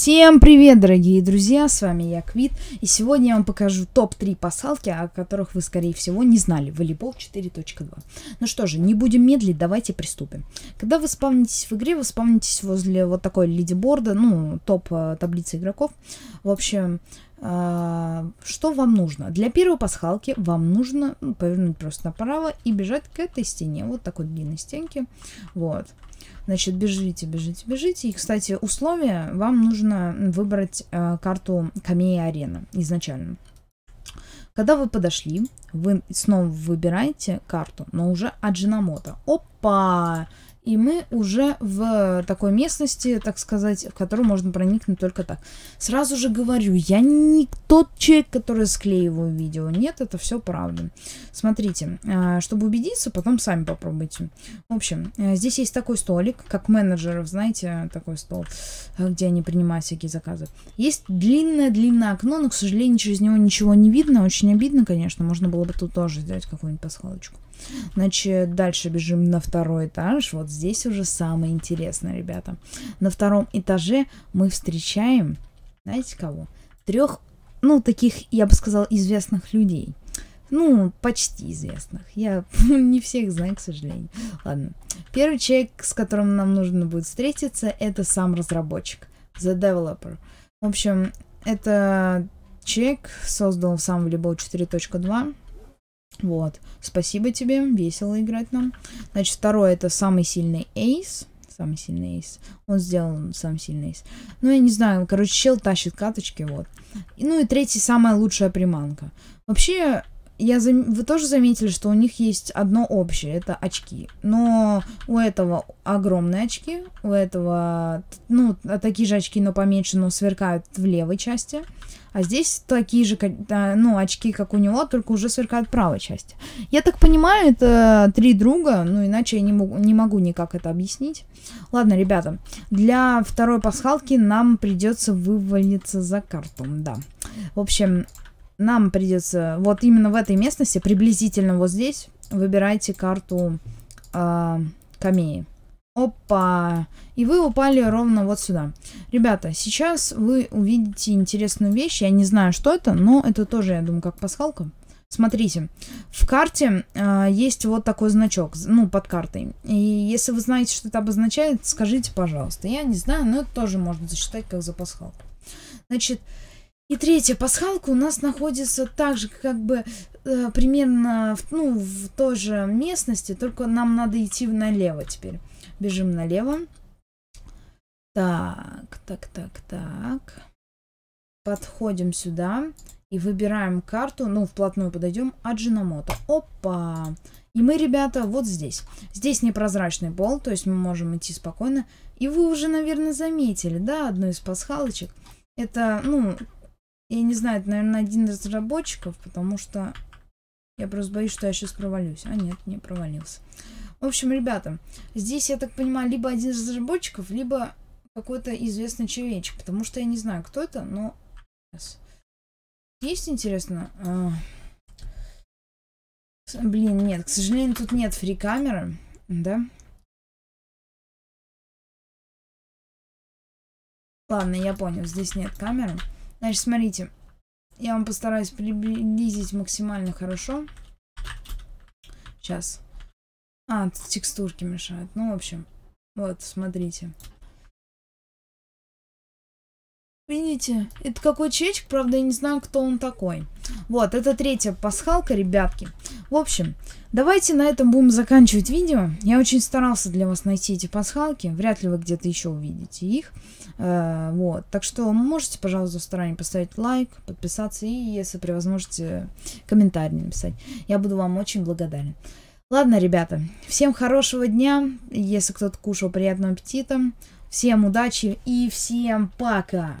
Всем привет, дорогие друзья, с вами я, Квит, и сегодня я вам покажу топ-3 пасхалки, о которых вы, скорее всего, не знали. Волейбол 4.2. Ну что же, не будем медлить, давайте приступим. Когда вы спавнитесь в игре, вы спавнитесь возле вот такой лидиборда, ну, топ э, таблицы игроков. В общем, а, что вам нужно? Для первой пасхалки вам нужно ну, повернуть просто направо и бежать к этой стене, вот такой длинной стенке. Вот. Значит, бежите, бежите, бежите. И, кстати, условия вам нужно выбрать э, карту Камея Арена изначально. Когда вы подошли, вы снова выбираете карту, но уже от Джинамота. Опа! И мы уже в такой местности, так сказать, в которую можно проникнуть только так. Сразу же говорю, я не тот человек, который склеиваю видео. Нет, это все правда. Смотрите, а, чтобы убедиться, потом сами попробуйте. В общем, э, здесь есть такой столик, как менеджеров, знаете, такой стол, э, где они принимают всякие заказы. Есть длинное-длинное окно, но, к сожалению, через него ничего не видно. Очень обидно, конечно. Можно было бы тут тоже сделать какую-нибудь пасхалочку. Значит, дальше бежим на второй этаж. Вот здесь уже самое интересное, ребята. На втором этаже мы встречаем, знаете кого? Трех, ну, таких, я бы сказал, известных людей. Ну, почти известных. Я не всех знаю, к сожалению. Ладно. Первый человек, с которым нам нужно будет встретиться, это сам разработчик. The Developer. В общем, это человек создал сам в волейбол 4.2. Вот. Спасибо тебе, весело играть нам. Значит, второй это самый сильный эйс. Самый сильный эйс. Он сделал самый сильный эйс. Ну, я не знаю, короче, чел тащит каточки, вот. И, ну и третий, самая лучшая приманка. Вообще, я зам... вы тоже заметили, что у них есть одно общее, это очки. Но у этого огромные очки, у этого, ну, а такие же очки, но поменьше, но сверкают в левой части. А здесь такие же, ну, очки, как у него, только уже сверкают в правой части. Я так понимаю, это три друга, ну, иначе я не могу, не могу никак это объяснить. Ладно, ребята, для второй пасхалки нам придется вывалиться за карту, да. В общем, нам придется вот именно в этой местности, приблизительно вот здесь, выбирайте карту э, камеи. Опа! И вы упали ровно вот сюда. Ребята, сейчас вы увидите интересную вещь. Я не знаю, что это, но это тоже, я думаю, как пасхалка. Смотрите, в карте э, есть вот такой значок, ну, под картой. И если вы знаете, что это обозначает, скажите, пожалуйста. Я не знаю, но это тоже можно засчитать как за пасхалку. Значит, э, и третья пасхалка у нас находится также как бы э, примерно в, ну, в той же местности, только нам надо идти налево теперь. Бежим налево. Так, так, так, так. Подходим сюда и выбираем карту, ну, вплотную подойдем от Джиномото. Опа! И мы, ребята, вот здесь. Здесь непрозрачный пол, то есть мы можем идти спокойно. И вы уже, наверное, заметили, да, одну из пасхалочек. Это, ну, я не знаю, это, наверное, один из разработчиков, потому что я просто боюсь, что я сейчас провалюсь. А нет, не провалился. В общем, ребята, здесь, я так понимаю, либо один из разработчиков, либо какой-то известный человечек, потому что я не знаю, кто это, но... Есть, интересно? А... Блин, нет, к сожалению, тут нет фрикамеры, да? Ладно, я понял, здесь нет камеры. Значит, смотрите. Я вам постараюсь приблизить максимально хорошо. Сейчас. А, текстурки мешают. Ну, в общем. Вот, смотрите. Видите? Это какой чечек, правда, я не знаю, кто он такой. Вот, это третья пасхалка, ребятки. В общем, давайте на этом будем заканчивать видео. Я очень старался для вас найти эти пасхалки. Вряд ли вы где-то еще увидите их. Э, вот. Так что можете, пожалуйста, в стороне поставить лайк, подписаться и, если при возможности, комментарий написать. Я буду вам очень благодарен. Ладно, ребята, всем хорошего дня. Если кто-то кушал, приятного аппетита. Всем удачи и всем пока!